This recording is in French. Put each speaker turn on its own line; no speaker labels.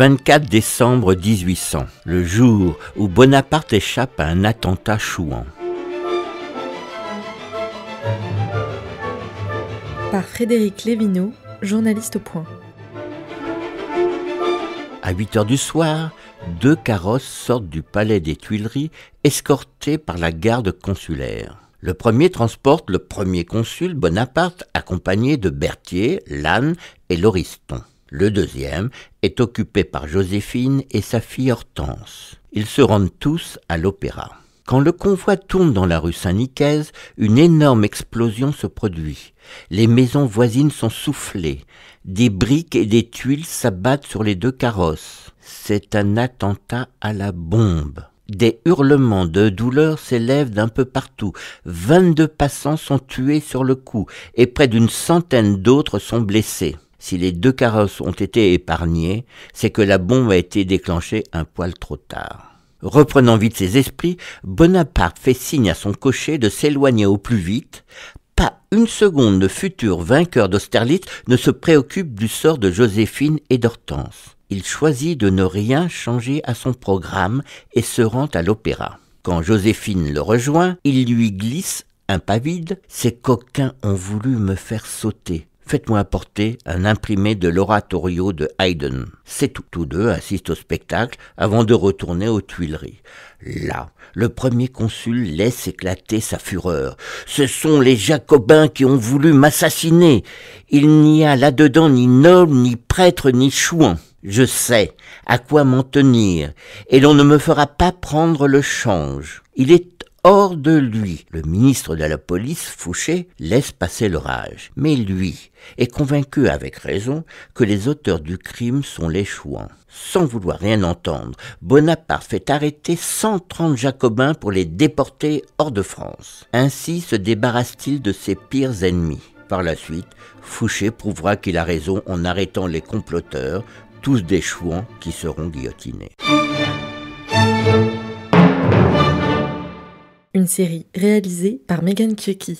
24 décembre 1800, le jour où Bonaparte échappe à un attentat chouan. Par Frédéric Lévineau, journaliste au point. À 8 heures du soir, deux carrosses sortent du palais des Tuileries, escortés par la garde consulaire. Le premier transporte le premier consul Bonaparte, accompagné de Berthier, Lannes et Lauriston. Le deuxième est occupé par Joséphine et sa fille Hortense. Ils se rendent tous à l'opéra. Quand le convoi tourne dans la rue Saint-Nicaise, une énorme explosion se produit. Les maisons voisines sont soufflées. Des briques et des tuiles s'abattent sur les deux carrosses. C'est un attentat à la bombe. Des hurlements de douleur s'élèvent d'un peu partout. 22 passants sont tués sur le coup et près d'une centaine d'autres sont blessés si les deux carrosses ont été épargnés, c'est que la bombe a été déclenchée un poil trop tard. Reprenant vite ses esprits, Bonaparte fait signe à son cocher de s'éloigner au plus vite. Pas une seconde de futur vainqueur d'Austerlitz ne se préoccupe du sort de Joséphine et d'Hortense. Il choisit de ne rien changer à son programme et se rend à l'opéra. Quand Joséphine le rejoint, il lui glisse un pas vide. Ces coquins ont voulu me faire sauter. Faites-moi apporter un imprimé de l'oratorio de Haydn. C'est tout. Tous deux assistent au spectacle avant de retourner aux Tuileries. Là, le premier consul laisse éclater sa fureur. Ce sont les Jacobins qui ont voulu m'assassiner. Il n'y a là-dedans ni noble, ni prêtre, ni chouan. Je sais à quoi m'en tenir, et l'on ne me fera pas prendre le change. Il est hors de lui. Le ministre de la police, Fouché, laisse passer l'orage. Mais lui est convaincu avec raison que les auteurs du crime sont les chouans. Sans vouloir rien entendre, Bonaparte fait arrêter 130 jacobins pour les déporter hors de France. Ainsi se débarrasse-t-il de ses pires ennemis. Par la suite, Fouché prouvera qu'il a raison en arrêtant les comploteurs, tous des chouans qui seront guillotinés. une série réalisée par Megan Kieky.